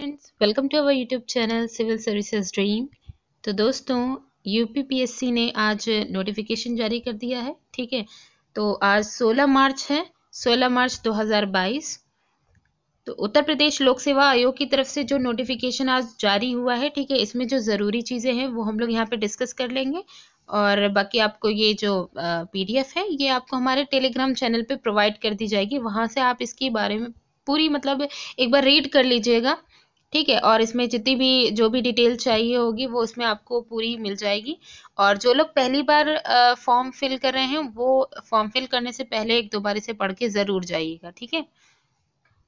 friends welcome to our YouTube channel civil services dream तो दोस्तों UPPSC ने आज नोटिफिकेशन जारी कर दिया है ठीक है तो आज 16 मार्च है 16 मार्च 2022 तो उत्तर प्रदेश लोक सेवा आयोग की तरफ से जो नोटिफिकेशन आज जारी हुआ है ठीक है इसमें जो ज़रूरी चीज़ें हैं वो हम लोग यहाँ पे डिस्कस कर लेंगे और बाकी आपको ये जो पी है ये आपको हमारे टेलीग्राम चैनल पे प्रोवाइड कर दी जाएगी वहाँ से आप इसके बारे में पूरी मतलब एक बार रीड कर लीजिएगा ठीक है और इसमें जितनी भी जो भी डिटेल चाहिए होगी वो इसमें आपको पूरी मिल जाएगी और जो लोग पहली बार फॉर्म फिल कर रहे हैं वो फॉर्म फिल करने से पहले एक दो बार इसे पढ़ के ज़रूर जाइएगा ठीक है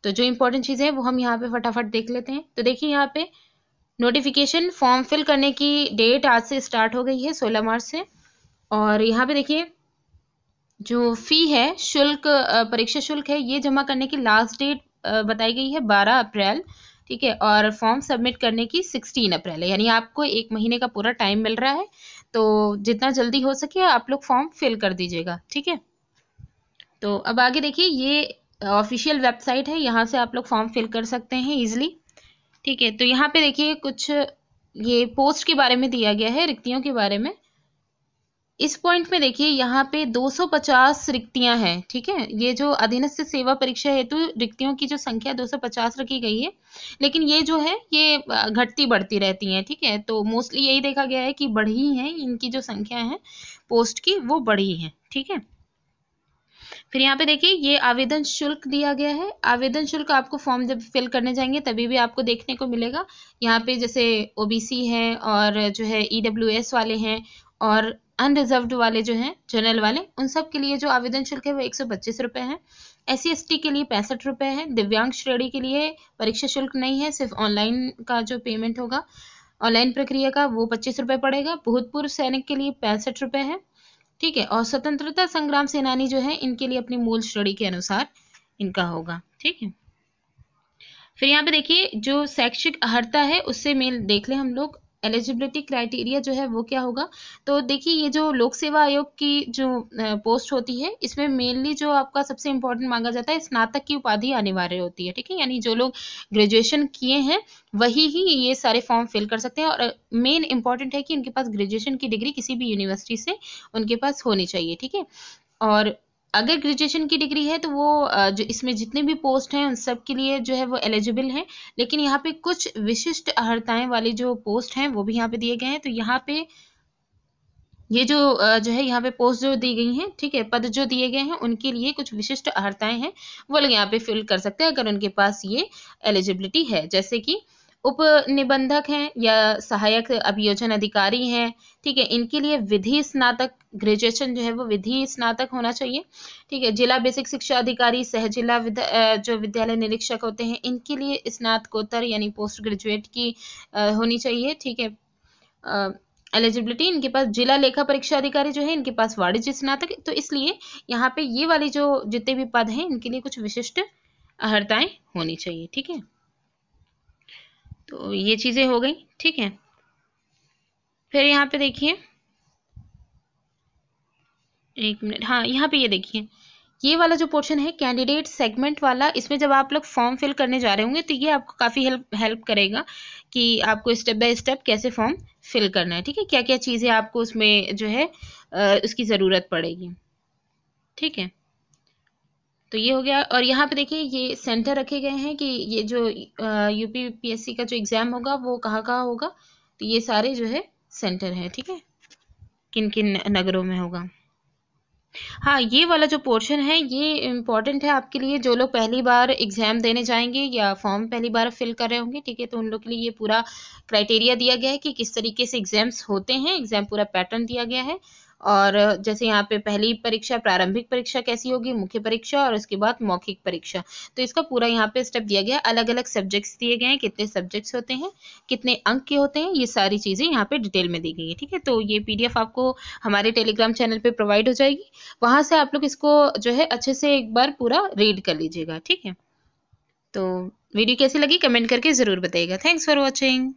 तो जो इम्पोर्टेंट चीज़ें हैं वो हम यहाँ पे फटाफट देख लेते हैं तो देखिए यहाँ पे नोटिफिकेशन फॉर्म फिल करने की डेट आज से स्टार्ट हो गई है सोलह मार्च से और यहाँ पे देखिए जो फी है शुल्क परीक्षा शुल्क है ये जमा करने की लास्ट डेट बताई गई है बारह अप्रैल ठीक है और फॉर्म सबमिट करने की सिक्सटीन अप्रैल है यानी आपको एक महीने का पूरा टाइम मिल रहा है तो जितना जल्दी हो सके आप लोग फॉर्म फिल कर दीजिएगा ठीक है तो अब आगे देखिए ये ऑफिशियल वेबसाइट है यहाँ से आप लोग फॉर्म फिल कर सकते हैं ईजिली ठीक है तो यहाँ पे देखिए कुछ ये पोस्ट के बारे में दिया गया है रिक्तियों के बारे में इस पॉइंट में देखिए यहाँ पे 250 रिक्तियां हैं ठीक है ये जो अधीनस्थ सेवा परीक्षा हेतु रिक्तियों की जो संख्या 250 रखी गई है लेकिन ये जो है ये घटती बढ़ती रहती है ठीक है तो मोस्टली यही देखा गया है कि बढ़ी है इनकी जो संख्या है पोस्ट की वो बढ़ी है ठीक है फिर यहाँ पे देखिए ये आवेदन शुल्क दिया गया है आवेदन शुल्क आपको फॉर्म जब फिल करने जाएंगे तभी भी आपको देखने को मिलेगा यहाँ पे जैसे ओबीसी है और जो है ईडब्ल्यूएस e वाले हैं और अनरिजर्व वाले जो हैं जनरल वाले उन सब के लिए जो आवेदन शुल्क है वो एक सौ पच्चीस है एस सी के लिए पैंसठ रुपये है दिव्यांग श्रेणी के लिए परीक्षा शुल्क नहीं है सिर्फ ऑनलाइन का जो पेमेंट होगा ऑनलाइन प्रक्रिया का वो पच्चीस रुपये पड़ेगा भूतपूर्व सैनिक के लिए पैंसठ रुपये है ठीक है और स्वतंत्रता संग्राम सेनानी जो है इनके लिए अपनी मूल श्रेणी के अनुसार इनका होगा ठीक है फिर यहाँ पे देखिए जो शैक्षिक अहर्ता है उससे मेल देख ले हम लोग एलिजिबिलिटी क्राइटेरिया जो है वो क्या होगा तो देखिए ये जो लोक सेवा आयोग की जो पोस्ट होती है इसमें मेनली जो आपका सबसे इम्पोर्टेंट मांगा जाता है स्नातक की उपाधि अनिवार्य होती है ठीक है यानी जो लोग ग्रेजुएशन किए हैं वही ही ये सारे फॉर्म फिल कर सकते हैं और मेन इंपॉर्टेंट है कि इनके पास ग्रेजुएशन की डिग्री किसी भी यूनिवर्सिटी से उनके पास होनी चाहिए ठीक है और अगर ग्रेजुएशन की डिग्री है तो वो जो इसमें जितने भी पोस्ट हैं उन सब के लिए जो है वो एलिजिबल हैं लेकिन यहाँ पे कुछ विशिष्ट अर्हताएं वाले जो पोस्ट हैं वो भी यहाँ पे दिए गए हैं तो यहाँ पे ये जो जो है यहाँ पे पोस्ट जो दी गई हैं ठीक है पद जो दिए गए हैं उनके लिए कुछ विशिष्ट अर्हताएं हैं वो लोग यहाँ पे फिल कर सकते हैं अगर उनके पास ये एलिजिबिलिटी है जैसे कि उप निबंधक हैं या सहायक अभियोजन अधिकारी हैं ठीक है इनके लिए विधि स्नातक ग्रेजुएशन जो है वो विधि स्नातक होना चाहिए ठीक है जिला बेसिक शिक्षा अधिकारी सह जिला जो विद्यालय निरीक्षक होते हैं इनके लिए स्नातकोत्तर यानी पोस्ट ग्रेजुएट की होनी चाहिए ठीक है एलिजिबिलिटी इनके पास जिला लेखा परीक्षा अधिकारी जो है इनके पास वाणिज्य स्नातक तो इसलिए यहाँ पे ये वाली जो जितने भी पद हैं इनके लिए कुछ विशिष्ट अर्हताएं होनी चाहिए ठीक है तो ये चीज़ें हो गई ठीक है फिर यहाँ पे देखिए एक मिनट हाँ यहाँ पे ये देखिए ये वाला जो पोर्शन है कैंडिडेट सेगमेंट वाला इसमें जब आप लोग फॉर्म फिल करने जा रहे होंगे तो ये आपको काफ़ी हेल्प हेल्प करेगा कि आपको स्टेप बाय स्टेप कैसे फॉर्म फिल करना है ठीक है क्या क्या चीज़ें आपको उसमें जो है उसकी ज़रूरत पड़ेगी ठीक है तो ये हो गया और यहाँ पे देखिए ये सेंटर रखे गए हैं कि ये जो यूपी का जो एग्ज़ाम होगा वो कहाँ कहाँ होगा तो ये सारे जो है सेंटर है ठीक है किन किन नगरों में होगा हाँ ये वाला जो पोर्शन है ये इम्पोर्टेंट है आपके लिए जो लोग पहली बार एग्जाम देने जाएंगे या फॉर्म पहली बार फिल कर रहे होंगे ठीक है तो उन लोग के लिए ये पूरा क्राइटेरिया दिया गया है कि किस तरीके से एग्जाम्स होते हैं एग्जाम पूरा पैटर्न दिया गया है और जैसे यहाँ पे पहली परीक्षा प्रारंभिक परीक्षा कैसी होगी मुख्य परीक्षा और उसके बाद मौखिक परीक्षा तो इसका पूरा यहाँ पे स्टेप दिया गया अलग अलग सब्जेक्ट्स दिए गए हैं कितने सब्जेक्ट्स होते हैं कितने अंक के होते हैं ये सारी चीज़ें यहाँ पे डिटेल में दी गई है ठीक है तो ये पी आपको हमारे टेलीग्राम चैनल पर प्रोवाइड हो जाएगी वहाँ से आप लोग इसको जो है अच्छे से एक बार पूरा रीड कर लीजिएगा ठीक है तो वीडियो कैसी लगी कमेंट करके ज़रूर बताइएगा थैंक्स फॉर वॉचिंग